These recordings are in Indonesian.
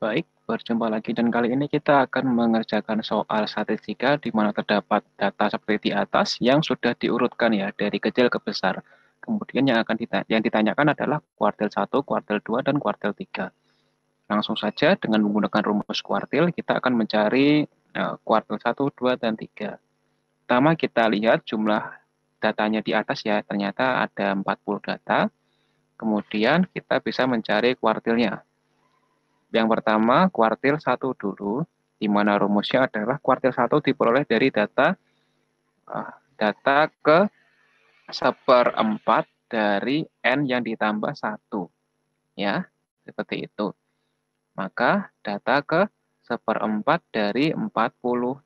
Baik, berjumpa lagi dan kali ini kita akan mengerjakan soal statistika di mana terdapat data seperti di atas yang sudah diurutkan ya dari kecil ke besar. Kemudian yang akan ditanya, yang ditanyakan adalah kuartil 1, kuartil 2 dan kuartil 3. Langsung saja dengan menggunakan rumus kuartil kita akan mencari eh, kuartil 1, 2 dan 3. Pertama kita lihat jumlah datanya di atas ya, ternyata ada 40 data. Kemudian kita bisa mencari kuartilnya yang pertama, kuartil 1 dulu, di mana rumusnya adalah kuartil 1 diperoleh dari data ah, data ke seperempat dari N yang ditambah 1. Ya, seperti itu. Maka data ke seperempat dari 40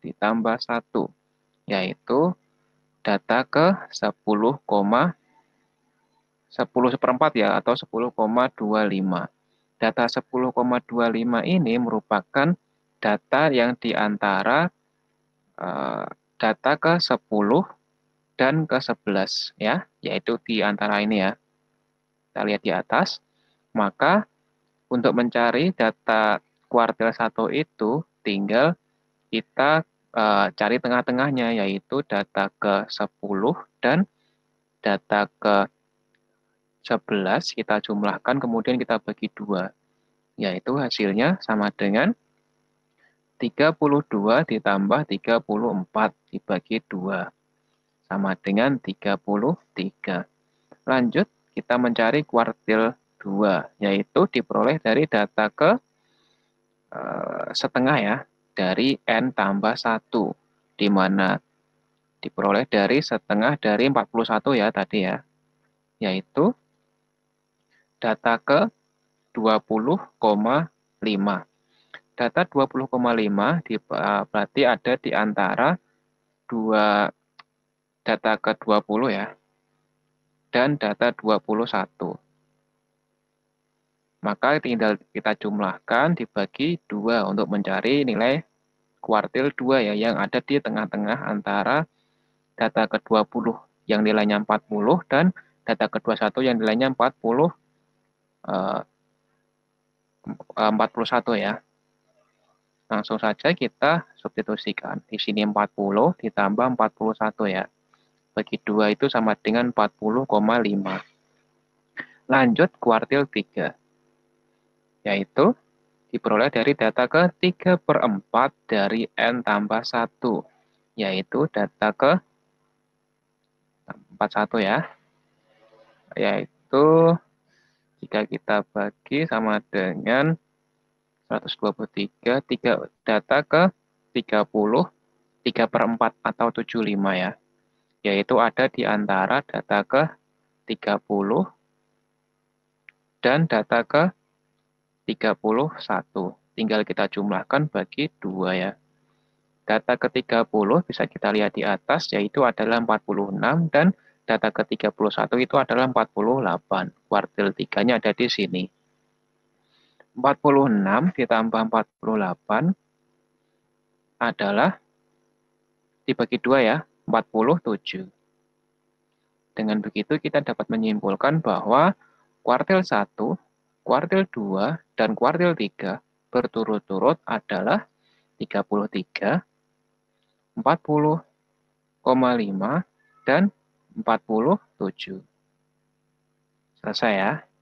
ditambah 1, yaitu data ke 10, 10 seperempat ya, atau 10,25 data 10,25 ini merupakan data yang diantara uh, eh, data ke 10 dan ke 11 ya, yaitu di antara ini ya. Kita lihat di atas, maka untuk mencari data kuartil satu itu tinggal kita e, cari tengah-tengahnya yaitu data ke 10 dan data ke 11 kita jumlahkan kemudian kita bagi 2. Yaitu hasilnya sama dengan 32 ditambah 34 dibagi 2 sama dengan 33. Lanjut kita mencari kuartil 2 yaitu diperoleh dari data ke e, setengah ya dari n tambah 1 di mana diperoleh dari setengah dari 41 ya tadi ya yaitu data ke 20,5. Data 20,5 di, eh, berarti ada di antara dua data ke 20 ya dan data 21. Maka tinggal kita jumlahkan dibagi dua untuk mencari nilai kuartil 2 ya yang ada di tengah-tengah antara data ke-20 yang nilainya 40 dan data ke-21 yang nilainya 40 41 eh, ya. Langsung saja kita substitusikan. Di sini 40 ditambah 41 ya. Bagi 2 itu sama dengan 40,5. Lanjut kuartil 3. Yaitu diperoleh dari data ke 3 per 4 dari N tambah 1. Yaitu data ke 41 ya. Yaitu jika kita bagi sama dengan 123, 3 data ke 30, 3 per 4 atau 75 ya. Yaitu ada di antara data ke 30 dan data ke 31. Tinggal kita jumlahkan bagi 2 ya. Data ke 30 bisa kita lihat di atas yaitu adalah 46 dan data ke-31 itu adalah 48. Kuartil 3-nya ada di sini. 46 ditambah 48 adalah dibagi 2 ya, 47. Dengan begitu kita dapat menyimpulkan bahwa kuartil 1, kuartil 2, dan kuartil 3 berturut-turut adalah 33, 40,5, dan 47. Selesai ya.